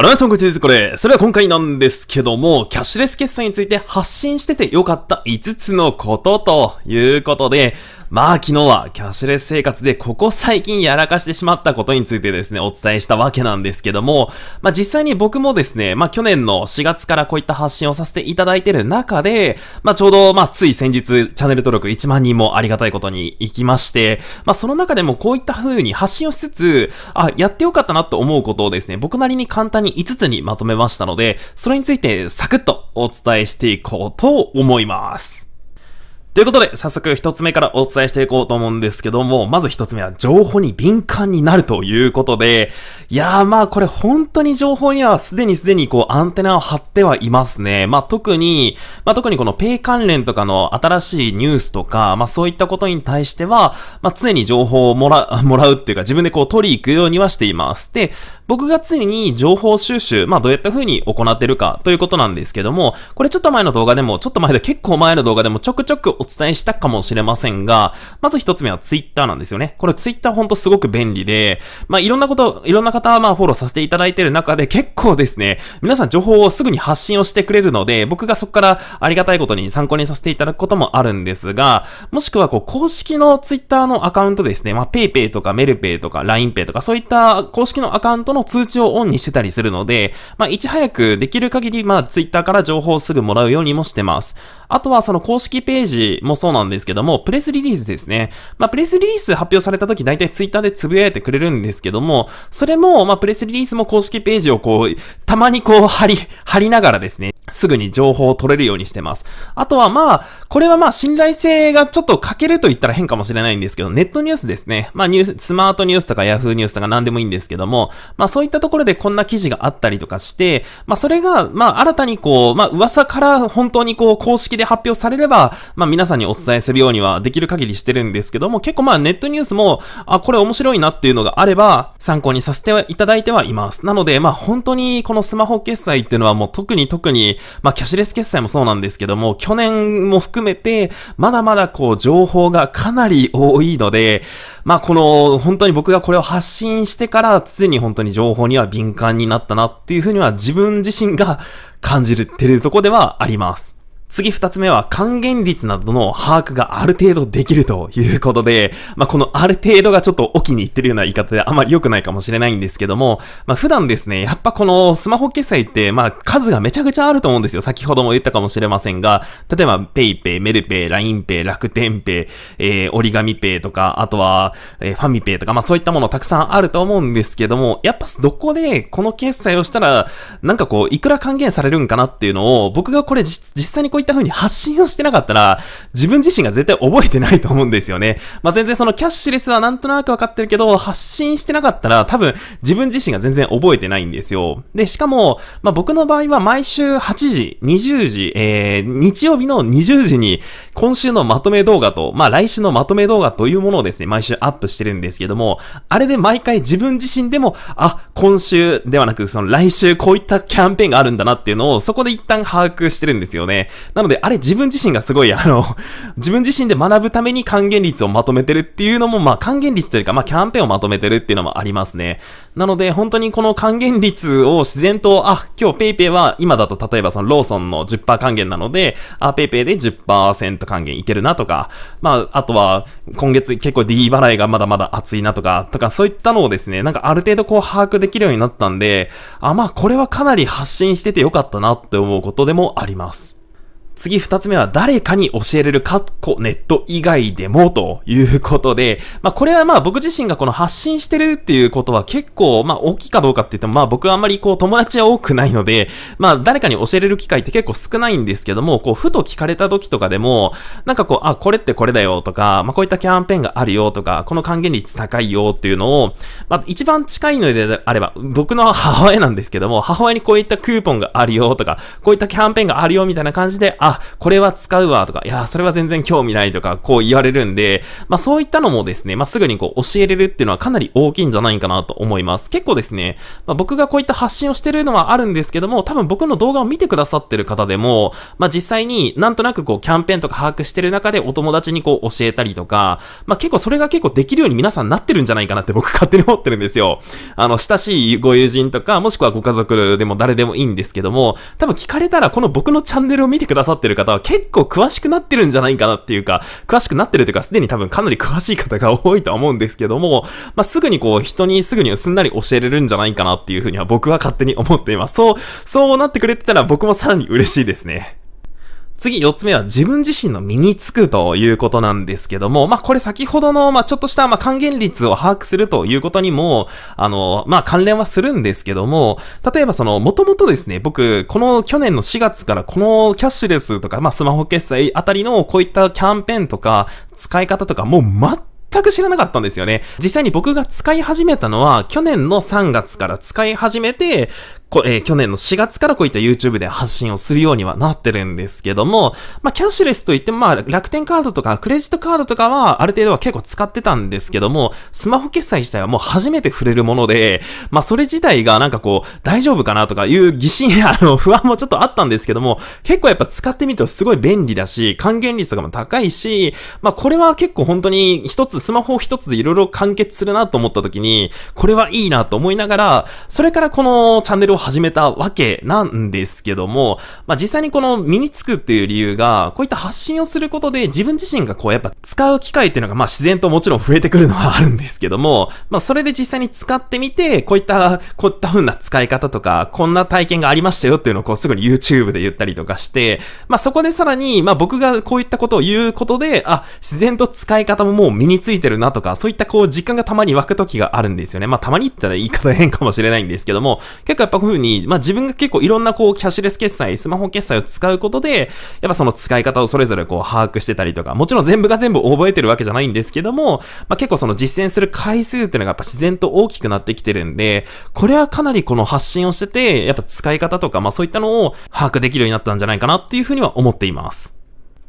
あらなさん、こんにちは、これ。それは今回なんですけども、キャッシュレス決済について発信してて良かった5つのことということで、まあ昨日はキャッシュレス生活でここ最近やらかしてしまったことについてですね、お伝えしたわけなんですけども、まあ実際に僕もですね、まあ去年の4月からこういった発信をさせていただいてる中で、まあちょうどまあつい先日チャンネル登録1万人もありがたいことに行きまして、まあその中でもこういった風に発信をしつつ、あ、やってよかったなと思うことをですね、僕なりに簡単に5つにまとめましたので、それについてサクッとお伝えしていこうと思います。ということで、早速一つ目からお伝えしていこうと思うんですけども、まず一つ目は情報に敏感になるということで、いやーまあこれ本当に情報にはすでにすでにこうアンテナを張ってはいますね。まあ特に、まあ特にこのペイ関連とかの新しいニュースとか、まあそういったことに対しては、まあ常に情報をもら、もらうっていうか自分でこう取り行くようにはしています。で、僕が常に情報収集、まあどうやった風に行ってるかということなんですけども、これちょっと前の動画でも、ちょっと前で結構前の動画でもちょくちょくお伝えしたかもしれませんが、まず一つ目は Twitter なんですよね。これ Twitter ほんとすごく便利で、まあいろんなこと、いろんな方はまあフォローさせていただいてる中で結構ですね、皆さん情報をすぐに発信をしてくれるので、僕がそこからありがたいことに参考にさせていただくこともあるんですが、もしくはこう公式の Twitter のアカウントですね、まあ PayPay とかメルペイとか LINEPay とかそういった公式のアカウントのの通知をオンにしてたりするので、まあ、いち早くできる限り、まあ、ツイッターから情報をすぐもらうようにもしてます。あとは、その公式ページもそうなんですけども、プレスリリースですね。まあ、プレスリリース発表された時、大体ツイッターでつぶやいてくれるんですけども、それも、まあ、プレスリリースも公式ページをこう、たまにこう、貼り、貼りながらですね、すぐに情報を取れるようにしてます。あとはまあ、これはまあ信頼性がちょっと欠けると言ったら変かもしれないんですけど、ネットニュースですね。まあニュース、スマートニュースとかヤフーニュースとか何でもいいんですけども、まあそういったところでこんな記事があったりとかして、まあそれがまあ新たにこう、まあ噂から本当にこう公式で発表されれば、まあ皆さんにお伝えするようにはできる限りしてるんですけども、結構まあネットニュースも、あ、これ面白いなっていうのがあれば、参考にさせていただいてはいます。なのでまあ本当にこのスマホ決済っていうのはもう特に特にまあ、キャッシュレス決済もそうなんですけども、去年も含めて、まだまだこう、情報がかなり多いので、まあ、この、本当に僕がこれを発信してから、常に本当に情報には敏感になったなっていうふうには、自分自身が感じるってうとこではあります。次二つ目は還元率などの把握がある程度できるということで、まあ、このある程度がちょっと沖に行ってるような言い方であまり良くないかもしれないんですけども、まあ、普段ですね、やっぱこのスマホ決済って、まあ、数がめちゃくちゃあると思うんですよ。先ほども言ったかもしれませんが、例えば PayPay、メルペイ、LINEPay、楽天ペイ、えー、折り紙ペイとか、あとは、えー、ファミペイとか、まあ、そういったものたくさんあると思うんですけども、やっぱどこでこの決済をしたら、なんかこう、いくら還元されるんかなっていうのを、僕がこれ実際にこうういった風に発信をしてなかったら、自分自身が絶対覚えてないと思うんですよね。まあ、全然そのキャッシュレスはなんとなくわかってるけど、発信してなかったら、多分自分自身が全然覚えてないんですよ。で、しかも、まあ、僕の場合は毎週8時、20時、えー、日曜日の20時に、今週のまとめ動画と、まあ、来週のまとめ動画というものをですね、毎週アップしてるんですけども、あれで毎回自分自身でも、あ、今週ではなく、その来週こういったキャンペーンがあるんだなっていうのを、そこで一旦把握してるんですよね。なので、あれ自分自身がすごい、あの、自分自身で学ぶために還元率をまとめてるっていうのも、まあ、還元率というか、まあ、キャンペーンをまとめてるっていうのもありますね。なので、本当にこの還元率を自然と、あ、今日 PayPay は、今だと例えばそのローソンの10%還元なので、あ、PayPay で10%還元いけるなとか、まあ、あとは、今月結構 D 払いがまだまだ熱いなとか、とか、そういったのをですね、なんかある程度こう把握できるようになったんで、あ、まあ、これはかなり発信しててよかったなって思うことでもあります。次2つ目は誰かに教えれるカッコネット以外でもということで、まあこれはまあ僕自身がこの発信してるっていうことは結構まあ大きいかどうかって言ってもまあ僕はあんまりこう友達は多くないので、まあ誰かに教えれる機会って結構少ないんですけども、こうふと聞かれた時とかでも、なんかこう、あ、これってこれだよとか、まあこういったキャンペーンがあるよとか、この還元率高いよっていうのを、まあ一番近いのであれば、僕の母親なんですけども、母親にこういったクーポンがあるよとか、こういったキャンペーンがあるよみたいな感じで、あ、あ、これは使うわとか、いや、それは全然興味ないとか、こう言われるんで、まあそういったのもですね、まあすぐにこう教えれるっていうのはかなり大きいんじゃないかなと思います。結構ですね、まあ僕がこういった発信をしてるのはあるんですけども、多分僕の動画を見てくださってる方でも、まあ実際になんとなくこうキャンペーンとか把握してる中でお友達にこう教えたりとか、まあ結構それが結構できるように皆さんなってるんじゃないかなって僕 勝手に思ってるんですよ。あの、親しいご友人とか、もしくはご家族でも誰でもいいんですけども、多分聞かれたらこの僕のチャンネルを見てくだささってる方は結構詳しくなってるんじゃないかなっていうか、詳しくなってるというか、すでに多分かなり詳しい方が多いとは思うんですけども、まあ、すぐにこう、人にすぐにすんなり教えれるんじゃないかなっていうふうには僕は勝手に思っています。そう、そうなってくれてたら僕もさらに嬉しいですね。次4つ目は自分自身の身につくということなんですけども、まあ、これ先ほどの、まあ、ちょっとした、まあ、還元率を把握するということにも、あの、まあ、関連はするんですけども、例えばその、もともとですね、僕、この去年の4月からこのキャッシュレスとか、まあ、スマホ決済あたりのこういったキャンペーンとか、使い方とか、もう全全く知らなかったんですよね。実際に僕が使い始めたのは、去年の3月から使い始めて、こえー、去年の4月からこういった YouTube で発信をするようにはなってるんですけども、まあ、キャッシュレスといっても、まあ、楽天カードとかクレジットカードとかは、ある程度は結構使ってたんですけども、スマホ決済自体はもう初めて触れるもので、まあ、それ自体がなんかこう、大丈夫かなとかいう疑心や、あの、不安もちょっとあったんですけども、結構やっぱ使ってみるとすごい便利だし、還元率とかも高いし、まあ、これは結構本当に一つつ、スマホ一つで色々完結するなと思った時に、これはいいなと思いながら、それからこのチャンネルを始めたわけなんですけども、まあ、実際にこの身につくっていう理由が、こういった発信をすることで自分自身がこうやっぱ使う機会っていうのがまあ自然ともちろん増えてくるのはあるんですけども、まあ、それで実際に使ってみて、こういった、こういった風な使い方とか、こんな体験がありましたよっていうのをこうすぐに YouTube で言ったりとかして、まあ、そこでさらに、まあ、僕がこういったことを言うことで、あ、自然と使い方ももう身につついてるなとか、そういったこう実感がたまに湧く時があるんですよね。まあたまに言ったら言い方変かもしれないんですけども、結構やっぱこういう風に、まあ自分が結構いろんなこうキャッシュレス決済、スマホ決済を使うことで、やっぱその使い方をそれぞれこう把握してたりとか、もちろん全部が全部覚えてるわけじゃないんですけども、まあ結構その実践する回数っていうのがやっぱ自然と大きくなってきてるんで、これはかなりこの発信をしてて、やっぱ使い方とか、まあそういったのを把握できるようになったんじゃないかなっていう風には思っています。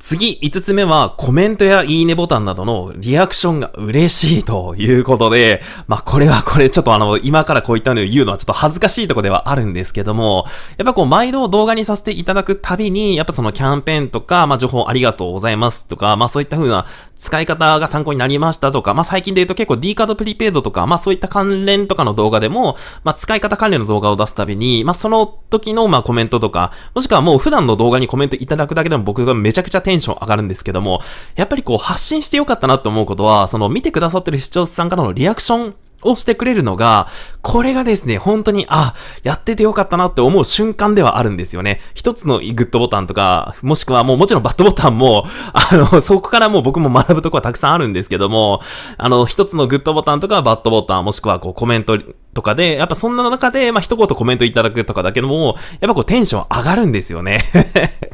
次、5つ目は、コメントやいいねボタンなどのリアクションが嬉しいということで、まあ、これはこれ、ちょっとあの、今からこういったのを言うのはちょっと恥ずかしいとこではあるんですけども、やっぱこう、毎度動画にさせていただくたびに、やっぱそのキャンペーンとか、まあ、情報ありがとうございますとか、まあ、そういった風な使い方が参考になりましたとか、まあ、最近で言うと結構 D カードプリペイドとか、まあ、そういった関連とかの動画でも、まあ、使い方関連の動画を出すたびに、まあ、その時の、まコメントとか、もしくはもう普段の動画にコメントいただくだけでも僕がめちゃくちゃテンション上がるんですけども、やっぱりこう発信してよかったなと思うことは、その見てくださってる視聴者さんからのリアクションをしてくれるのが、これがですね、本当に、あ、やっててよかったなって思う瞬間ではあるんですよね。一つのグッドボタンとか、もしくはもうもちろんバッドボタンも、あの、そこからもう僕も学ぶとこはたくさんあるんですけども、あの、一つのグッドボタンとかバッドボタン、もしくはこうコメントとかで、やっぱそんな中で、まあ、一言コメントいただくとかだけども、やっぱこうテンション上がるんですよね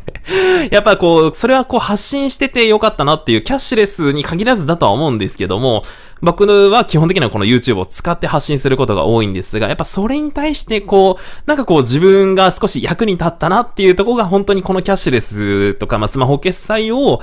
やっぱこう、それはこう発信しててよかったなっていうキャッシュレスに限らずだとは思うんですけども、僕は基本的にはこの YouTube を使って発信することが多いんですが、やっぱそれに対してこう、なんかこう自分が少し役に立ったなっていうところが本当にこのキャッシュレスとか、まあ、スマホ決済を、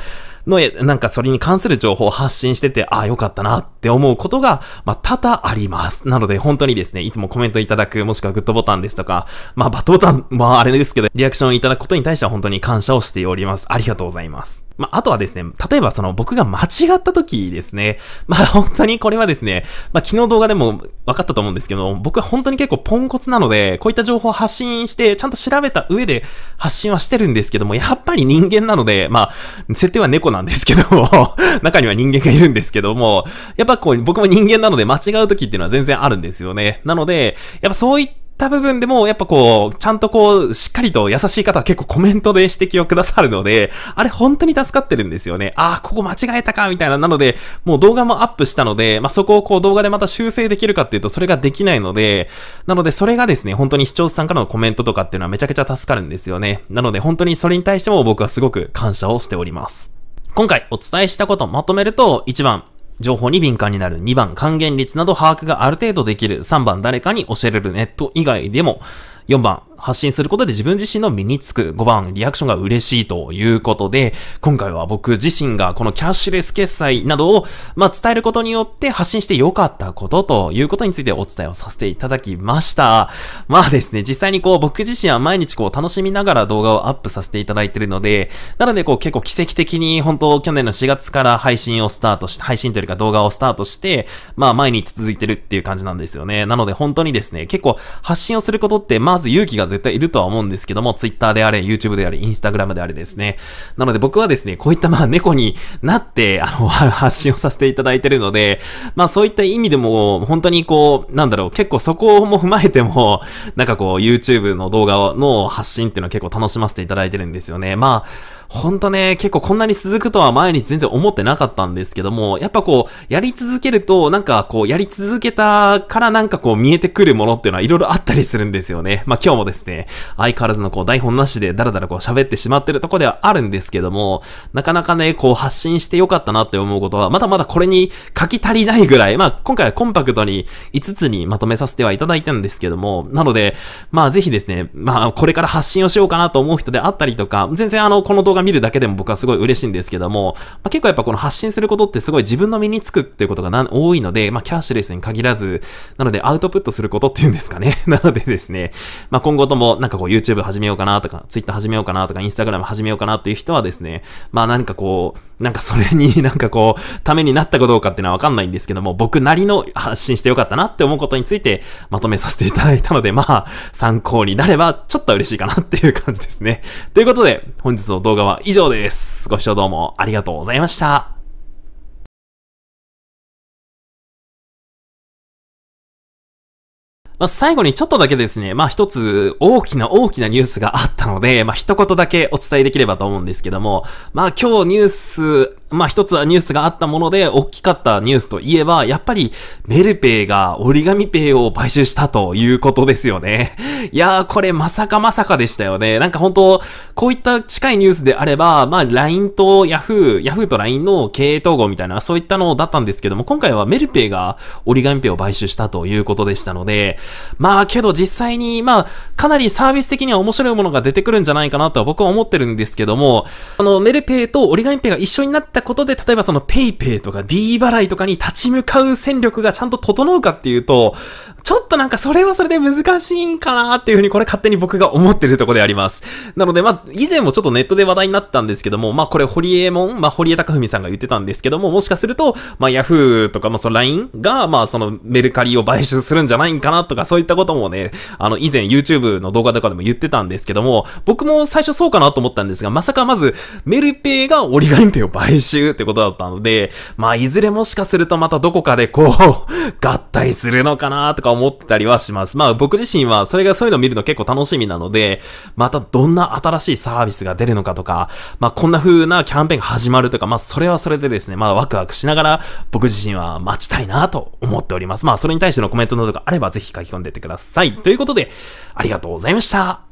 の、なんかそれに関する情報を発信してて、ああ、よかったなって思うことが、まあ、多々あります。なので、本当にですね、いつもコメントいただく、もしくはグッドボタンですとか、まあ、バットボタンまあれですけど、リアクションいただくことに対しては本当に感謝をしております。ありがとうございます。まあ、あとはですね、例えばその僕が間違った時ですね、まあ、本当にこれはですね、まあ、昨日動画でも分かったと思うんですけど、僕は本当に結構ポンコツなので、こういった情報を発信して、ちゃんと調べた上で発信はしてるんですけども、やっぱり人間なので、まあ、設定は猫なんですけども 中には人間がいるんですけども、やっぱこう、僕も人間なので間違う時っていうのは全然あるんですよね。なので、やっぱそういったった部分でも、やっぱこう、ちゃんとこう、しっかりと優しい方は結構コメントで指摘をくださるので、あれ本当に助かってるんですよね。ああ、ここ間違えたか、みたいな。なので、もう動画もアップしたので、まあ、そこをこう動画でまた修正できるかっていうと、それができないので、なので、それがですね、本当に視聴者さんからのコメントとかっていうのはめちゃくちゃ助かるんですよね。なので、本当にそれに対しても僕はすごく感謝をしております。今回お伝えしたことをまとめると、1番、情報に敏感になる。2番、還元率など把握がある程度できる。3番、誰かに教えれるネット以外でも。4番、発信することで自分自身の身につく5番リアクションが嬉しいということで、今回は僕自身がこのキャッシュレス決済などを、まあ、伝えることによって発信して良かったことということについてお伝えをさせていただきました。まあですね、実際にこう僕自身は毎日こう楽しみながら動画をアップさせていただいているので、なのでこう結構奇跡的に本当去年の4月から配信をスタートして、配信というか動画をスタートして、まあ毎日続いてるっていう感じなんですよね。なので本当にですね、結構発信をすることってまず勇気が絶対いるとは思うんですけども、Twitter であれ、YouTube であれ、Instagram であれですね。なので僕はですね、こういったまあ猫になって、あの、発信をさせていただいてるので、まあそういった意味でも、本当にこう、なんだろう、結構そこも踏まえても、なんかこう、YouTube の動画の発信っていうのは結構楽しませていただいてるんですよね。まあ、ほんとね、結構こんなに続くとは毎日全然思ってなかったんですけども、やっぱこう、やり続けると、なんかこう、やり続けたからなんかこう見えてくるものっていうのは色々あったりするんですよね。まあ今日もですね、相変わらずのこう台本なしでダラダラこう喋ってしまってるとこではあるんですけども、なかなかね、こう発信してよかったなって思うことは、まだまだこれに書き足りないぐらい、まあ今回はコンパクトに5つにまとめさせてはいただいたんですけども、なので、まあぜひですね、まあこれから発信をしようかなと思う人であったりとか、全然あの、この動画が見るだけでも僕はすごい嬉しいんですけども、まあ、結構やっぱこの発信することってすごい自分の身につくっていうことがな多いので、まあ、キャッシュレスに限らず、なのでアウトプットすることっていうんですかね。なのでですね、まあ、今後ともなんかこう YouTube 始めようかなとか、Twitter 始めようかなとか、Instagram 始めようかなっていう人はですね、まあなんかこう、なんかそれに なんかこう、ためになったかどうかっていうのはわかんないんですけども、僕なりの発信してよかったなって思うことについてまとめさせていただいたので、まあ参考になればちょっと嬉しいかなっていう感じですね。ということで、本日の動画はは以上です。ご視聴どうもありがとうございました。まあ、最後にちょっとだけですね、まあ一つ大きな大きなニュースがあったので、まあ一言だけお伝えできればと思うんですけども、まあ今日ニュース、まあ一つはニュースがあったもので、大きかったニュースといえば、やっぱりメルペイが折り紙ペイを買収したということですよね。いやーこれまさかまさかでしたよね。なんか本当こういった近いニュースであれば、まあ LINE と Yahoo、Yahoo と LINE の経営統合みたいな、そういったのだったんですけども、今回はメルペイが折り紙ペイを買収したということでしたので、まあけど実際に、まあ、かなりサービス的には面白いものが出てくるんじゃないかなとは僕は思ってるんですけども、あの、メルペイとオリガンペイが一緒になったことで、例えばその paypay とか D 払いとかに立ち向かう戦力がちゃんと整うかっていうと、ちょっとなんかそれはそれで難しいんかなっていうふうにこれ勝手に僕が思ってるとこであります。なのでまあ、以前もちょっとネットで話題になったんですけども、まあこれホリエモン、まあ堀江貴文さんが言ってたんですけども、もしかすると、まあ Yahoo とかまあその LINE が、まあそのメルカリを買収するんじゃないんかなとかそういったこともね、あの、以前 YouTube の動画とかでも言ってたんですけども、僕も最初そうかなと思ったんですが、まさかまず、メルペイがオリガンペイを買収ってことだったので、まあ、いずれもしかするとまたどこかでこう 合体するのかなとか思ってたりはします。まあ、僕自身はそれがそういうの見るの結構楽しみなので、またどんな新しいサービスが出るのかとか、まあ、こんな風なキャンペーンが始まるとか、まあ、それはそれでですね、まあ、ワクワクしながら、僕自身は待ちたいなと思っております。まあ、それに対してのコメントなどがあれば、ぜひ書きき込んでってください。ということで、ありがとうございました。